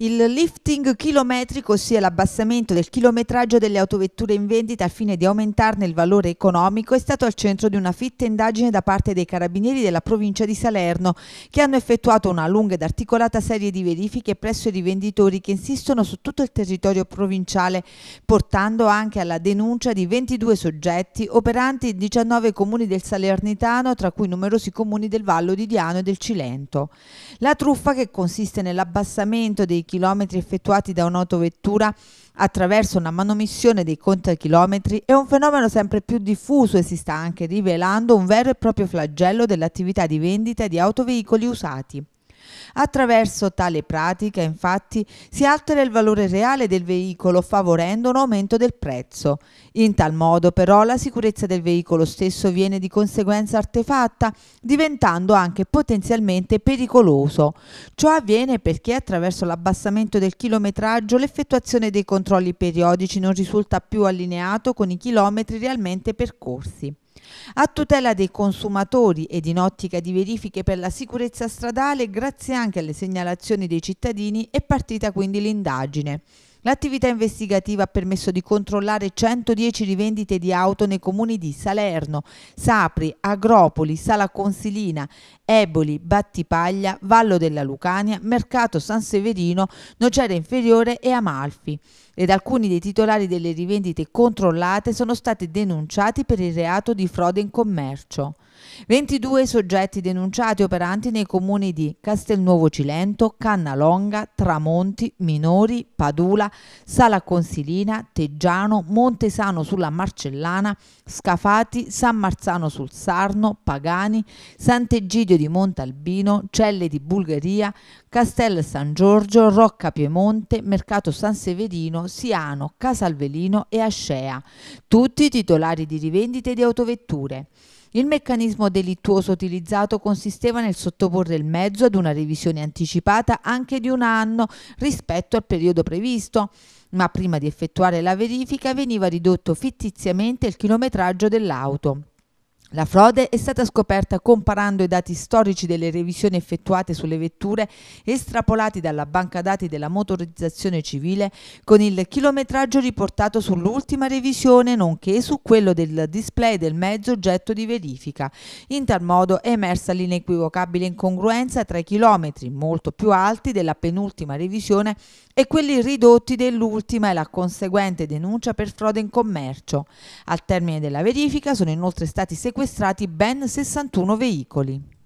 Il lifting chilometrico, ossia l'abbassamento del chilometraggio delle autovetture in vendita al fine di aumentarne il valore economico, è stato al centro di una fitta indagine da parte dei carabinieri della provincia di Salerno, che hanno effettuato una lunga ed articolata serie di verifiche presso i rivenditori che insistono su tutto il territorio provinciale, portando anche alla denuncia di 22 soggetti operanti in 19 comuni del Salernitano, tra cui numerosi comuni del Vallo di Diano e del Cilento. La truffa, che consiste nell'abbassamento dei chilometri effettuati da un'autovettura attraverso una manomissione dei contachilometri è un fenomeno sempre più diffuso e si sta anche rivelando un vero e proprio flagello dell'attività di vendita di autoveicoli usati. Attraverso tale pratica, infatti, si altera il valore reale del veicolo favorendo un aumento del prezzo. In tal modo, però, la sicurezza del veicolo stesso viene di conseguenza artefatta, diventando anche potenzialmente pericoloso. Ciò avviene perché attraverso l'abbassamento del chilometraggio l'effettuazione dei controlli periodici non risulta più allineato con i chilometri realmente percorsi. A tutela dei consumatori ed in ottica di verifiche per la sicurezza stradale, grazie anche alle segnalazioni dei cittadini, è partita quindi l'indagine. L'attività investigativa ha permesso di controllare 110 rivendite di auto nei comuni di Salerno, Sapri, Agropoli, Sala Consilina, Eboli, Battipaglia, Vallo della Lucania, Mercato San Severino, Nocera Inferiore e Amalfi. Ed alcuni dei titolari delle rivendite controllate sono stati denunciati per il reato di frode in commercio. 22 soggetti denunciati operanti nei comuni di Castelnuovo Cilento, Cannalonga, Tramonti, Minori, Padula, Sala Consilina, Teggiano, Montesano sulla Marcellana, Scafati, San Marzano sul Sarno, Pagani, Sant'Egidio di Montalbino, Celle di Bulgaria, Castel San Giorgio, Rocca Piemonte, Mercato San Severino, Siano, Casalvelino e Ascea, tutti titolari di rivendite di autovetture. Il meccanismo delittuoso utilizzato consisteva nel sottoporre il mezzo ad una revisione anticipata anche di un anno rispetto al periodo previsto, ma prima di effettuare la verifica veniva ridotto fittiziamente il chilometraggio dell'auto. La frode è stata scoperta comparando i dati storici delle revisioni effettuate sulle vetture estrapolati dalla banca dati della motorizzazione civile con il chilometraggio riportato sull'ultima revisione nonché su quello del display del mezzo oggetto di verifica. In tal modo è emersa l'inequivocabile incongruenza tra i chilometri molto più alti della penultima revisione e quelli ridotti dell'ultima e la conseguente denuncia per frode in commercio. Al termine della verifica sono inoltre stati sequestrati sequestrati ben 61 veicoli.